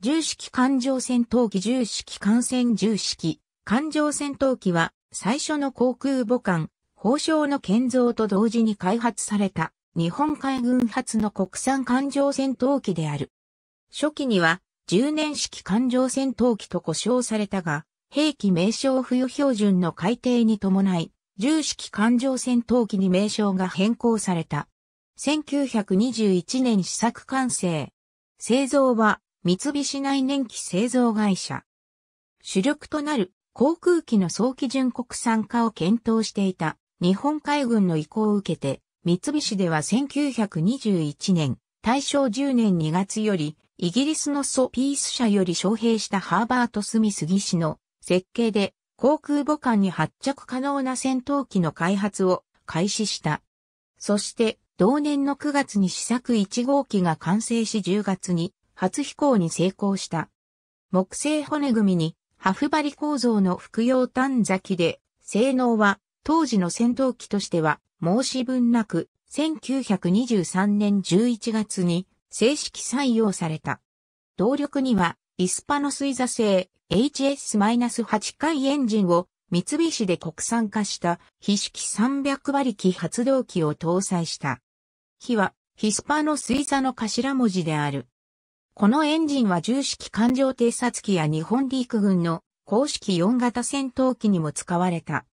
重式艦上戦闘機重式艦船重式艦上戦闘機は最初の航空母艦、砲章の建造と同時に開発された日本海軍発の国産艦上戦闘機である。初期には10年式艦上戦闘機と呼称されたが、兵器名称冬標準の改定に伴い、重式艦上戦闘機に名称が変更された。1921年試作完成。製造は三菱内燃機製造会社。主力となる航空機の早期準国産化を検討していた日本海軍の意向を受けて、三菱では1921年、大正10年2月より、イギリスのソピース社より招聘したハーバート・スミス技師の設計で航空母艦に発着可能な戦闘機の開発を開始した。そして、同年の9月に試作1号機が完成し10月に初飛行に成功した。木製骨組みに、ハフバリ構造の服用短機で、性能は当時の戦闘機としては申し分なく、1923年11月に正式採用された。動力には、イスパノスイザ製 HS-8 回エンジンを三菱で国産化した非式300馬力発動機を搭載した。火はヒスパノスイザの頭文字である。このエンジンは重式艦上偵察機や日本陸軍の公式4型戦闘機にも使われた。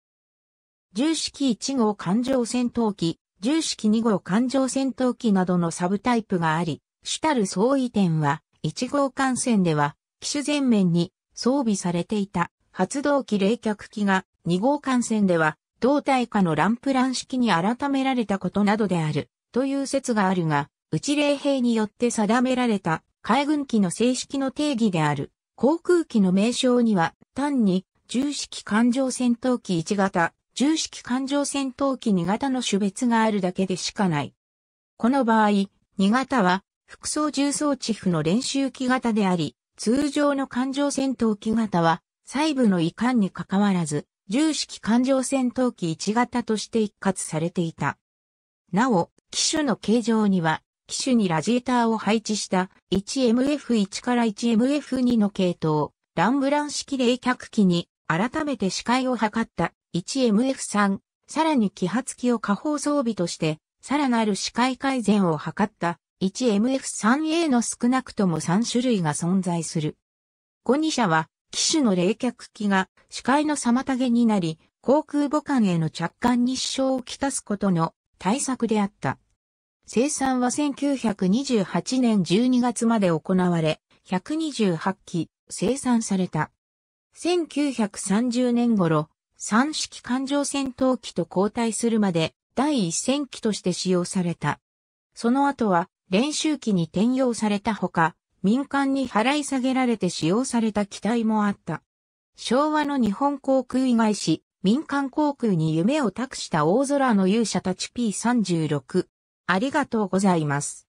重式1号艦上戦闘機、重式2号艦上戦闘機などのサブタイプがあり、主たる相違点は、1号艦船では、機種前面に装備されていた発動機冷却機が、2号艦船では、胴体下のランプラン式に改められたことなどである、という説があるが、内霊兵によって定められた海軍機の正式の定義である、航空機の名称には、単に、重式艦上戦闘機1型、重式艦上戦闘機2型の種別があるだけでしかない。この場合、2型は、副操重装置譜の練習機型であり、通常の艦上戦闘機型は、細部の遺憾に関わらず、重式艦上戦闘機1型として一括されていた。なお、機種の形状には、機種にラジエーターを配置した 1MF1 から 1MF2 の系統、ランブラン式冷却機に改めて視界を図った 1MF3、さらに揮発機を下方装備として、さらなる視界改善を図った 1MF3A の少なくとも3種類が存在する。5 2社は、機種の冷却機が視界の妨げになり、航空母艦への着艦に支障をきたすことの対策であった。生産は1928年12月まで行われ、128機生産された。1930年頃、三式艦上戦闘機と交代するまで第一戦機として使用された。その後は練習機に転用されたほか、民間に払い下げられて使用された機体もあった。昭和の日本航空以外し、民間航空に夢を託した大空の勇者たち P36、ありがとうございます。